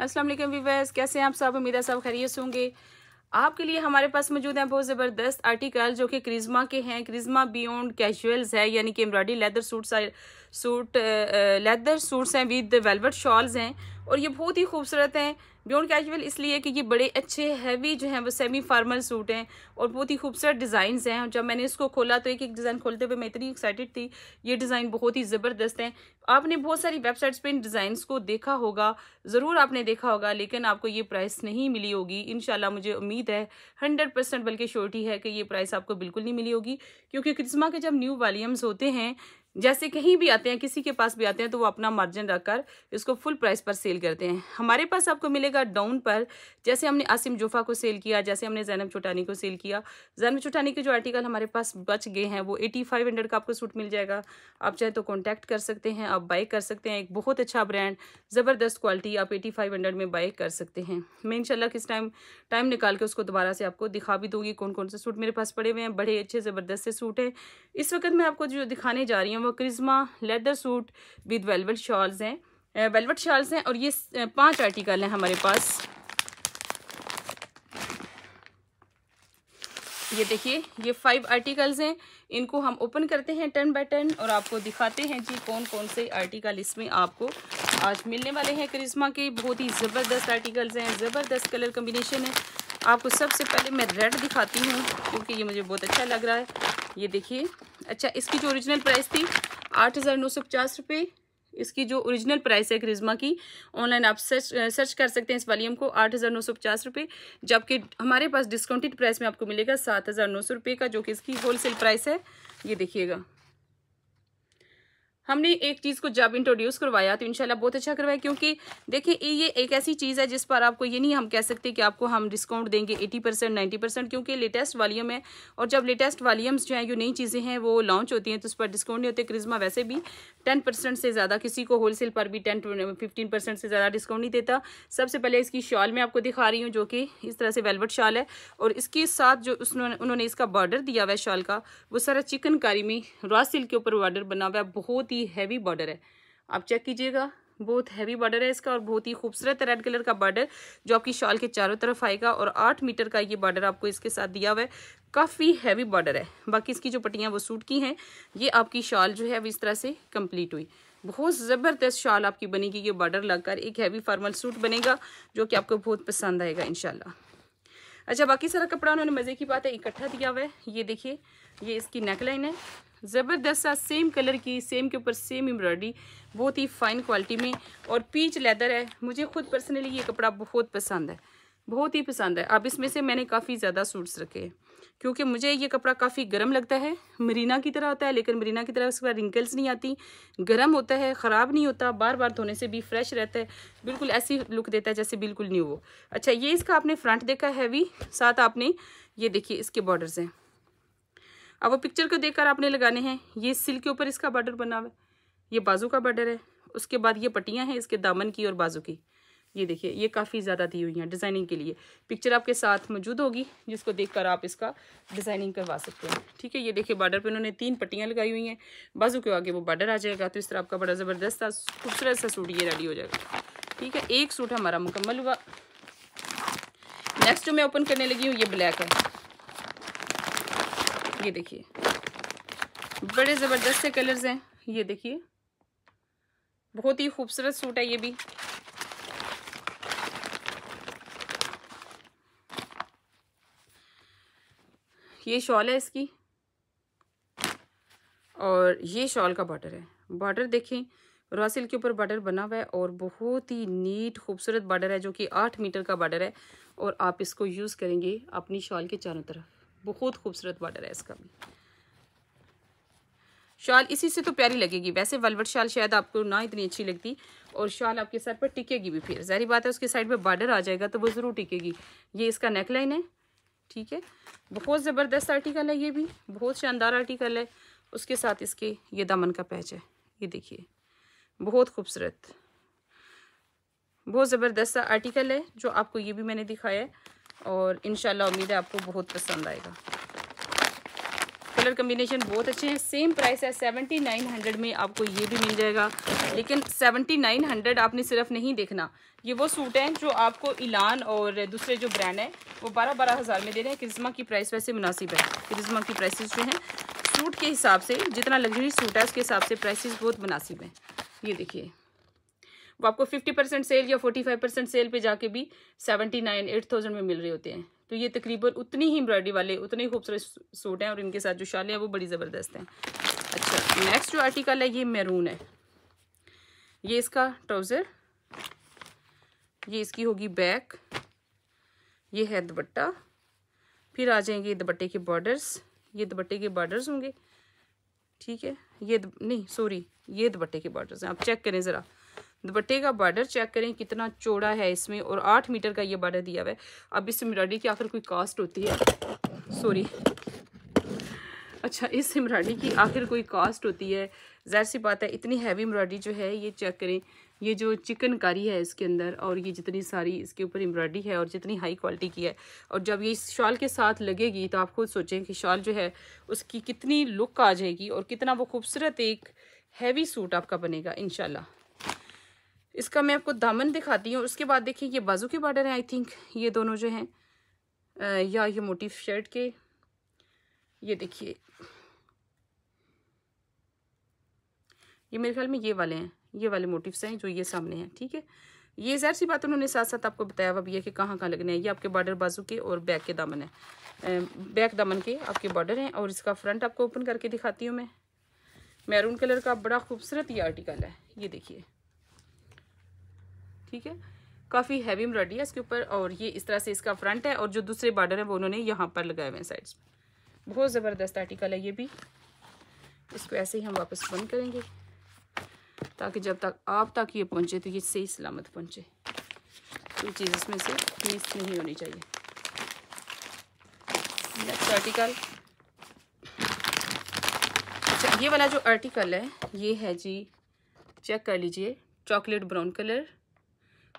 अस्सलाम वालेकुम व्यूअर्स कैसे हैं आप सब उम्मीद है सब खैरियत होंगे आपके लिए हमारे पास मौजूद हैं बहुत ज़बरदस्त आर्टिकल जो कि क्रिज्मा के हैं क्रिज्मा बियॉन्ड कैजुअल्स है यानी कि embroidery leather suit suit leather suits हैं विद वेलवेट शॉल्स हैं और ये बहुत ही खूबसूरत हैं बियॉन्ड कैजुअल इसलिए कि ये बड़े अच्छे हैवी जो हैं वो सेमी फार्मल सूट हैं और बहुत ही खूबसूरत डिज़ाइंस हैं जब मैंने इसको खोला तो एक एक डिज़ाइन खोलते हुए मैं इतनी एक्साइटेड थी ये डिज़ाइन बहुत ही ज़बरदस्त हैं आपने बहुत सारी वेबसाइट्स पर इन डिज़ाइंस को देखा होगा ज़रूर आपने देखा होगा लेकिन आपको ये प्राइस नहीं मिली होगी इन मुझे उम्मीद है हंड्रेड परसेंट बल्कि श्योरिटी है कि ये प्राइस आपको बिल्कुल नहीं मिली होगी क्योंकि क्रिस्मा के जब न्यू वॉलीम्स होते हैं जैसे कहीं भी आते हैं किसी के पास भी आते हैं तो वो अपना मार्जिन रखकर इसको फुल प्राइस पर सेल करते हैं हमारे पास आपको मिलेगा डाउन पर जैसे हमने आसिम जोफा को सेल किया जैसे हमने जैनब चौटानी को सेल किया जैनब चौटानी के जो आर्टिकल हमारे पास बच गए हैं वो एटी फाइव हंड्रेड का आपको सूट मिल जाएगा आप चाहे तो कॉन्टैक्ट कर सकते हैं आप बाई कर सकते हैं एक बहुत अच्छा ब्रांड ज़बरदस्त क्वालिटी आप एटी फाइव हंड्रेड में बाई कर सकते हैं मैं इनशाला किस टाइम टाइम निकाल के उसको दोबारा से आपको दिखा भी दूँगी कौन कौन से सूट मेरे पास पड़े हुए हैं बड़े अच्छे ज़बरदस्त से सूट हैं इस वक्त मैं आपको जो दिखाने जा रही हूँ वो क्रिज्मा leather suit with velvet shawls हैं वेलवेट शॉल्स हैं और ये पांच आर्टिकल हैं हमारे पास ये देखिए ये फाइव आर्टिकल्स हैं इनको हम ओपन करते हैं टर्न बाय टर्न और आपको दिखाते हैं जी कौन कौन से आर्टिकल इसमें आपको आज मिलने वाले हैं करिश्मा के बहुत ही ज़बरदस्त आर्टिकल्स हैं ज़बरदस्त कलर कम्बिनेशन है आपको सबसे पहले मैं रेड दिखाती हूँ क्योंकि ये मुझे बहुत अच्छा लग रहा है ये देखिए अच्छा इसकी जो ओरिजिनल प्राइस थी आठ हज़ार नौ सौ पचास रुपये इसकी जो ओरिजिनल प्राइस है क्रिज्मा की ऑनलाइन आप सर्च सर्च कर सकते हैं इस वॉलीम को आठ हज़ार नौ सौ पचास रुपये जबकि हमारे पास डिस्काउंटेड प्राइस में आपको मिलेगा सात हज़ार नौ सौ रुपये का जो कि इसकी सेल प्राइस है ये देखिएगा हमने एक चीज़ को जब इंट्रोड्यूस करवाया तो इनशाला बहुत अच्छा करवाया क्योंकि देखिए ये एक ऐसी चीज़ है जिस पर आपको ये नहीं हम कह सकते कि आपको हम डिस्काउंट देंगे 80 परसेंट नाइन्टी परसेंट क्योंकि लेटेस्ट वालीम है और जब लेटेस्ट वॉल्यूम्स जो हैं जो नई चीज़ें हैं वो लॉन्च होती हैं तो उस पर डिस्काउंट नहीं होते क्रिज्मा वैसे भी टेन से ज़्यादा किसी को होलसेल पर भी टेन फिफ्टीन से ज़्यादा डिस्काउंट नहीं देता सबसे पहले इसकी शॉल मैं आपको दिखा रही हूँ जो कि इस तरह से वेलवेट शॉल है और इसके साथ जो उन्होंने इसका बॉर्डर दिया हुआ है शॉल का वो सारा चिकनकारी में रॉ सिल्क के ऊपर बॉर्डर बना हुआ है बहुत ही हैवी बॉर्डर है आप चेक कीजिएगा बहुत हैवी बॉर्डर है इसका और बहुत ही खूबसूरत रेड कलर का बॉर्डर जो आपकी शॉल के चारों तरफ आएगा और आठ मीटर का ये बॉर्डर आपको इसके साथ दिया हुआ है काफ़ी हैवी बॉर्डर है बाकी इसकी जो पट्टियाँ वो सूट की हैं ये आपकी शॉल जो है अब इस तरह से कंप्लीट हुई बहुत ज़बरदस्त शॉल आपकी बनेगी ये बॉर्डर लगकर एक हैवी फॉर्मल सूट बनेगा जो कि आपको बहुत पसंद आएगा इनशाला अच्छा बाकी सारा कपड़ा उन्होंने मज़े की बात है इकट्ठा दिया हुआ है ये देखिए ये इसकी नेकलाइन है ज़बरदस्त सा सेम कलर की सेम के ऊपर सेम एम्ब्रॉयडरी बहुत ही फाइन क्वालिटी में और पीच लेदर है मुझे खुद पर्सनली ये कपड़ा बहुत पसंद है बहुत ही पसंद है अब इसमें से मैंने काफ़ी ज़्यादा सूट्स रखे हैं क्योंकि मुझे ये कपड़ा काफ़ी गर्म लगता है मरीना की तरह होता है लेकिन मरीना की तरह उसके बाद रिंकल्स नहीं आती गर्म होता है ख़राब नहीं होता बार बार धोने से भी फ्रेश रहता है बिल्कुल ऐसी लुक देता है जैसे बिल्कुल न्यू हो अच्छा ये इसका आपने फ्रंट देखा हैवी साथ आपने ये देखिए इसके बॉर्डर्स हैं अब वो पिक्चर को देखकर आपने लगाने हैं ये सिल्क के ऊपर इसका बॉर्डर बना हुआ है ये बाजू का बॉर्डर है उसके बाद ये पट्टियाँ हैं इसके दामन की और बाजू की ये देखिए ये काफ़ी ज़्यादा दी हुई हैं डिज़ाइनिंग के लिए पिक्चर आपके साथ मौजूद होगी जिसको देखकर आप इसका डिज़ाइनिंग करवा सकते हैं ठीक है ये देखिए बॉर्डर पे उन्होंने तीन पट्टियाँ लगाई हुई हैं बाजू के आगे वो बॉर्डर आ जाएगा तो इस तरह आपका बड़ा ज़बरदस्त खूबसूरत सा सूट ये रेडी हो जाएगा ठीक है एक सूट हमारा मुकम्मल हुआ नेक्स्ट जो मैं ओपन करने लगी हूँ ये ब्लैक है ये देखिए बड़े ज़बरदस्त से कलर्स हैं ये देखिए बहुत ही खूबसूरत सूट है ये भी ये शॉल है इसकी और ये शॉल का बॉर्डर है बॉर्डर देखें रॉ के ऊपर बॉर्डर बना हुआ है और बहुत ही नीट खूबसूरत बॉर्डर है जो कि आठ मीटर का बॉर्डर है और आप इसको यूज़ करेंगे अपनी शॉल के चारों तरफ बहुत खूबसूरत बॉर्डर है इसका भी शाल इसी से तो प्यारी लगेगी वैसे वलवट शाल शायद आपको ना इतनी अच्छी लगती और शाल आपके सर पर टिकेगी भी फिर जहरी बात है उसके साइड पर बॉर्डर आ जाएगा तो वो ज़रूर टिकेगी ये इसका नेकलाइन है ठीक है बहुत ज़बरदस्त आर्टिकल है ये भी बहुत शानदार आर्टिकल है उसके साथ इसके ये दामन का पैच है ये देखिए बहुत खूबसूरत बहुत ज़बरदस्त आर्टिकल है जो आपको ये भी मैंने दिखाया है और इन उम्मीद है आपको बहुत पसंद आएगा कलर कम्बिनेशन बहुत अच्छे हैं सेम प्राइस है सेवेंटी नाइन हंड्रेड में आपको ये भी मिल जाएगा लेकिन सेवेंटी नाइन हंड्रेड आपने सिर्फ नहीं देखना ये वो सूट हैं जो आपको इलान और दूसरे जो ब्रांड है वो बारह बारह हज़ार में दे रहे हैं क्रिजमा की प्राइस वैसे मुनासिब है क्रिजमा की प्राइसेस जो हैं सूट के हिसाब से जितना लग्जरी सूट है उसके हिसाब से प्राइसेस बहुत मुनासिब हैं ये देखिए आपको फिफ्टी परसेंट सेल या फोर्टी फाइव परसेंट सेल पे जाके भी सेवेंटी नाइन एट थाउजेंड में मिल रहे होते हैं तो ये तकरीबन उतनी ही एम्ब्रॉयडरी वाले उतने ही खूबसूरत सूट हैं और इनके साथ जो शाले हैं वो बड़ी ज़बरदस्त हैं अच्छा नेक्स्ट जो आर्टिकल है ये मैरून है ये इसका ट्राउज़र ये इसकी होगी बैक ये है दुपट्टा फिर आ जाएंगे दुपट्टे के बॉर्डर्स ये दुपट्टे के बॉर्डर्स होंगे ठीक है ये नहीं सॉरी ये दुपट्टे के बॉर्डर्स हैं आप चेक करें ज़रा दुपट्टे का बॉर्डर चेक करें कितना चौड़ा है इसमें और आठ मीटर का ये बॉर्डर दिया हुआ है अब इस एम्ब्रॉयडरी की आखिर कोई कास्ट होती है सॉरी अच्छा इस एम्ब्रॉयडरी की आखिर कोई कास्ट होती है ज़ाहिर सी बात है इतनी हैवी एम्ब्रॉयडरी जो है ये चेक करें ये जो चिकनकारी है इसके अंदर और ये जितनी सारी इसके ऊपर एम्ब्रॉयडरी है और जितनी हाई क्वालिटी की है और जब ये इस शॉल के साथ लगेगी तो आप खुद सोचें कि शॉल जो है उसकी कितनी लुक आ जाएगी और कितना वो खूबसूरत एक हैवी सूट आपका बनेगा इनशाला इसका मैं आपको दामन दिखाती हूँ उसके बाद देखिए ये बाजू के बॉर्डर हैं आई थिंक ये दोनों जो हैं या ये मोटिव शर्ट के ये देखिए ये मेरे ख्याल में ये वाले हैं ये वाले मोटिव्स हैं जो ये सामने हैं ठीक है ये जहर सी बात उन्होंने साथ साथ आपको बताया हुआ भैया कि कहाँ कहाँ लगने हैं ये आपके बॉर्डर बाजू के और बैक के दामन है बैक दामन के आपके बॉर्डर हैं और इसका फ्रंट आपको ओपन करके दिखाती हूँ मैं मैरून कलर का बड़ा खूबसूरत ये आर्टिकल है ये देखिए ठीक है काफ़ी हैवी एम्ब्रॉयडरी है इसके ऊपर और ये इस तरह से इसका फ्रंट है और जो दूसरे बॉर्डर है वो उन्होंने यहाँ पर लगाए हुए हैं साइड्स बहुत ज़बरदस्त आर्टिकल है ये भी इसको ऐसे ही हम वापस बंद करेंगे ताकि जब तक आप तक ये पहुँचे तो ये सही सलामत पहुँचे कोई तो चीज़ इसमें से मिस नहीं होनी चाहिए नेक्स्ट अच्छा, आर्टिकल ये वाला जो आर्टिकल है ये है जी चेक कर लीजिए चॉकलेट ब्राउन कलर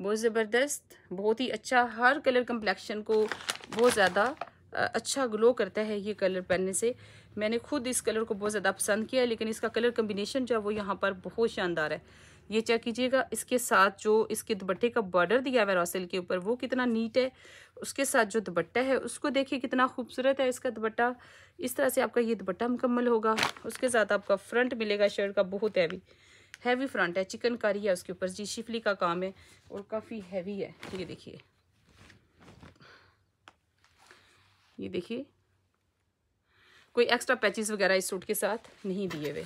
बहुत ज़बरदस्त बहुत ही अच्छा हर कलर कम्प्लेक्शन को बहुत ज़्यादा अच्छा ग्लो करता है ये कलर पहनने से मैंने खुद इस कलर को बहुत ज़्यादा पसंद किया है लेकिन इसका कलर कम्बिनेशन जो है वो यहाँ पर बहुत शानदार है ये चेक कीजिएगा इसके साथ जो इसके दुपट्टे का बॉर्डर दिया हुआ है रॉसिल के ऊपर वो कितना नीट है उसके साथ जो दुपट्टा है उसको देखिए कितना खूबसूरत है इसका दुपट्टा इस तरह से आपका ये दुपट्टा मुकम्मल होगा उसके साथ आपका फ्रंट मिलेगा शर्ट का बहुत हैवी हैवी फ्रंट है चिकनकारी है उसके ऊपर जी शिफली का काम है और काफ़ी हैवी है ये देखिए ये देखिए कोई एक्स्ट्रा पैचेस वगैरह इस सूट के साथ नहीं दिए हुए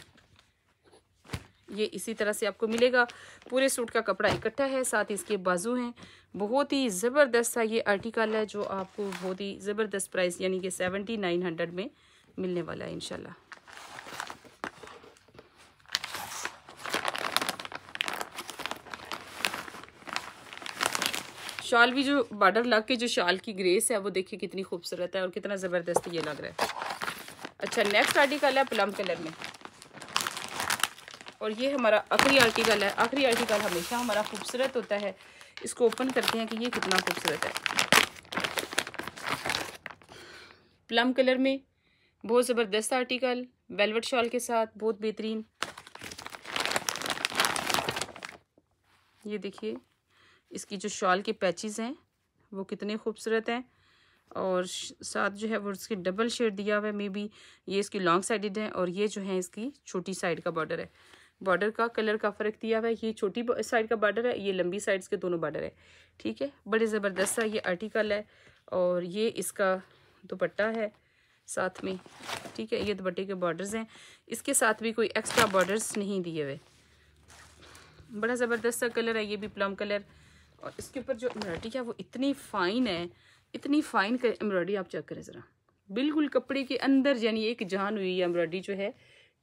ये इसी तरह से आपको मिलेगा पूरे सूट का कपड़ा इकट्ठा है साथ ही इसके बाजू हैं बहुत ही ज़बरदस्त सा ये आर्टिकल है जो आपको बहुत ही ज़बरदस्त प्राइस यानी कि सेवेंटी नाइन हंड्रेड में मिलने वाला है इनशाला शॉल भी जो बॉर्डर लग के जो शॉल की ग्रेस है वो देखिए कितनी खूबसूरत है और कितना ज़बरदस्त ये लग रहा है अच्छा नेक्स्ट आर्टिकल है प्लम कलर में और ये हमारा आखिरी आर्टिकल है आखिरी आर्टिकल हमेशा हमारा खूबसूरत होता है इसको ओपन करते हैं कि ये कितना खूबसूरत है प्लम कलर में बहुत ज़बरदस्त आर्टिकल वेलवेट शॉल के साथ बहुत बेहतरीन ये देखिए इसकी जो शॉल के पैचेस हैं वो कितने खूबसूरत हैं और साथ जो है वो इसकी डबल शेड दिया हुआ है मे बी ये इसकी लॉन्ग साइडेड है और ये जो है इसकी छोटी साइड का बॉर्डर है बॉर्डर का कलर का फ़र्क दिया हुआ है ये छोटी साइड का बॉर्डर है ये लंबी साइड्स के दोनों बॉर्डर है ठीक है बड़े ज़बरदस्त सा ये आर्टिकल है और ये इसका दुपट्टा है साथ में ठीक है ये दुपट्टे के बॉर्डर्स हैं इसके साथ भी कोई एक्स्ट्रा बॉर्डर्स नहीं दिए हुए बड़ा ज़बरदस्त सा कलर है ये भी प्लम कलर और इसके ऊपर जो एम्ब्रॉयडरी है वो इतनी फ़ाइन है इतनी फ़ाइन एम्ब्रॉयडरी आप चेक करें ज़रा बिल्कुल कपड़े के अंदर यानी एक जान हुई एम्ब्रॉयडरी जो है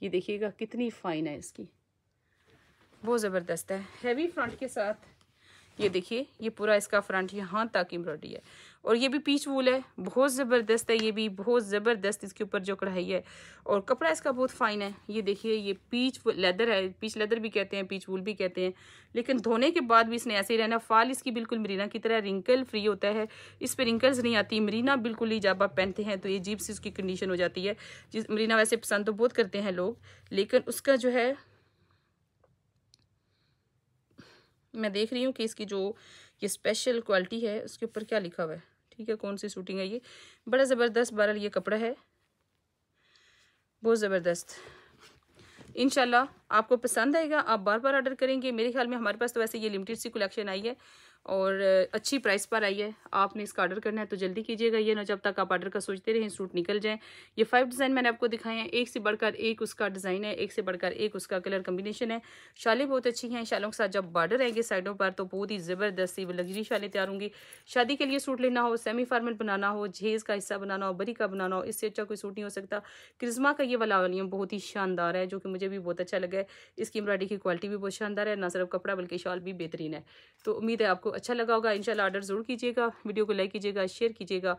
ये देखिएगा कितनी फ़ाइन है इसकी बहुत ज़बरदस्त है हैवी फ्रंट के साथ ये देखिए ये पूरा इसका फ्रंट यहाँ तक एम्ब्रॉयडरी है और ये भी पीच वूल है बहुत ज़बरदस्त है ये भी बहुत ज़बरदस्त इसके ऊपर जो कढ़ाई है और कपड़ा इसका बहुत फ़ाइन है ये देखिए ये पीच लेदर है पीच लेदर भी कहते हैं पीच वूल भी कहते हैं लेकिन धोने के बाद भी इसने ऐसे ही रहना फाल इसकी बिल्कुल मरीना की तरह रिंकल फ्री होता है इस पर रिंकल्स नहीं आती मरीना बिल्कुल ही जब आप पहनते हैं तो ये जीप से उसकी कंडीशन हो जाती है जिस मरीना वैसे पसंद तो बहुत करते हैं लोग लेकिन उसका जो है मैं देख रही हूँ कि इसकी जो ये स्पेशल क्वालिटी है उसके ऊपर क्या लिखा हुआ है ठीक है कौन सी शूटिंग है ये बड़ा ज़बरदस्त बारह ये कपड़ा है बहुत ज़बरदस्त इन आपको पसंद आएगा आप बार बार ऑर्डर करेंगे मेरे ख्याल में हमारे पास तो वैसे ये लिमिटेड सी कलेक्शन आई है और अच्छी प्राइस पर आई है आपने इसका ऑर्डर करना है तो जल्दी कीजिएगा ये ना जब तक आप ऑर्डर का सोचते रहें सूट निकल जाएँ ये फाइव डिज़ाइन मैंने आपको दिखाए हैं एक से बढ़कर एक उसका डिज़ाइन है एक से बढ़कर एक उसका कलर कम्बिनेशन है शालें बहुत अच्छी हैं शालों के साथ जब बॉर्डर आएंगे साइडों पर तो बहुत ही ज़बरदस्त सी लग्जरी शालें तैयार होंगी शादी के लिए सूट लेना हो सेमी फार्मल बनाना हो झेज का हिस्सा बनाना हो बरी का बनाना हो इससे अच्छा कोई सूट नहीं हो सकता क्रिज्मा का ये वाला वॉल्यूम बहुत ही शानदार है जो कि मुझे भी बहुत अच्छा लगा है इसकी एम्ब्रॉयडरी की क्वालिटी भी बहुत शानदार है ना सिर्फ कपड़ा बल्कि शॉल भी बेहतरीन है तो उम्मीद है आपको आपको अच्छा लगा होगा शाला ऑर्डर ज़रूर कीजिएगा वीडियो को लाइक कीजिएगा शेयर कीजिएगा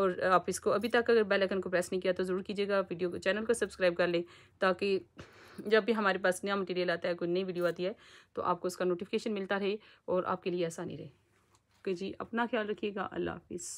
और आप इसको अभी तक अगर बेल आइकन को प्रेस नहीं किया तो ज़रूर कीजिएगा वीडियो को चैनल को सब्सक्राइब कर लें ताकि जब भी हमारे पास नया मटेरियल आता है कोई नई वीडियो आती है तो आपको उसका नोटिफिकेशन मिलता रहे और आपके लिए आसानी रहे जी अपना ख्याल रखिएगा अल्लाह हाफिज़